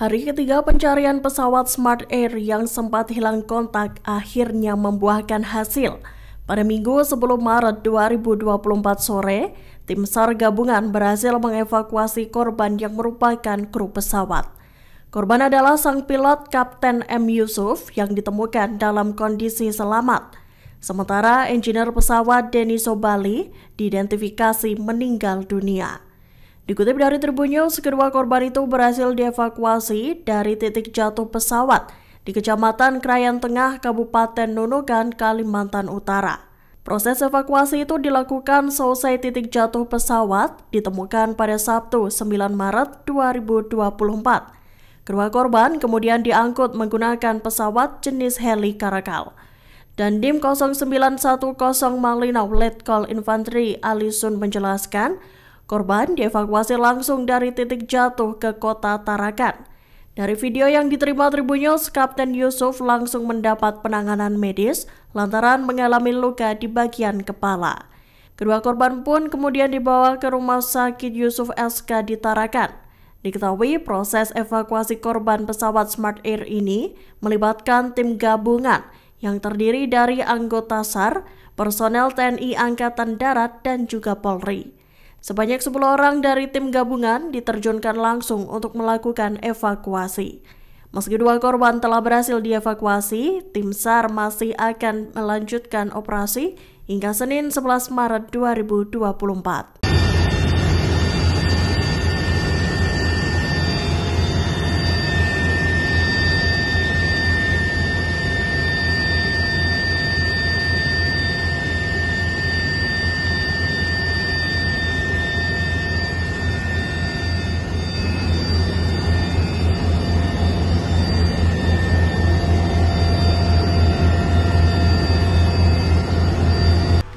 Hari ketiga pencarian pesawat Smart Air yang sempat hilang kontak akhirnya membuahkan hasil. Pada minggu 10 Maret 2024 sore, tim SAR gabungan berhasil mengevakuasi korban yang merupakan kru pesawat. Korban adalah sang pilot Kapten M. Yusuf yang ditemukan dalam kondisi selamat. Sementara engineer pesawat Denis Sobali diidentifikasi meninggal dunia. Dikutip dari Tribunnews, kedua korban itu berhasil dievakuasi dari titik jatuh pesawat di Kecamatan Krayan Tengah, Kabupaten Nunukan, Kalimantan Utara. Proses evakuasi itu dilakukan selesai titik jatuh pesawat ditemukan pada Sabtu 9 Maret 2024. Kedua korban kemudian diangkut menggunakan pesawat jenis heli Karakal. Dan Dim 0910 Malinau Letkol Infanteri Alisun menjelaskan, Korban dievakuasi langsung dari titik jatuh ke kota Tarakan. Dari video yang diterima Tribunnews, Kapten Yusuf langsung mendapat penanganan medis lantaran mengalami luka di bagian kepala. Kedua korban pun kemudian dibawa ke rumah sakit Yusuf SK di Tarakan. Diketahui proses evakuasi korban pesawat Smart Air ini melibatkan tim gabungan yang terdiri dari anggota SAR, personel TNI Angkatan Darat, dan juga Polri. Sebanyak 10 orang dari tim gabungan diterjunkan langsung untuk melakukan evakuasi. Meski dua korban telah berhasil dievakuasi, tim SAR masih akan melanjutkan operasi hingga Senin 11 Maret 2024.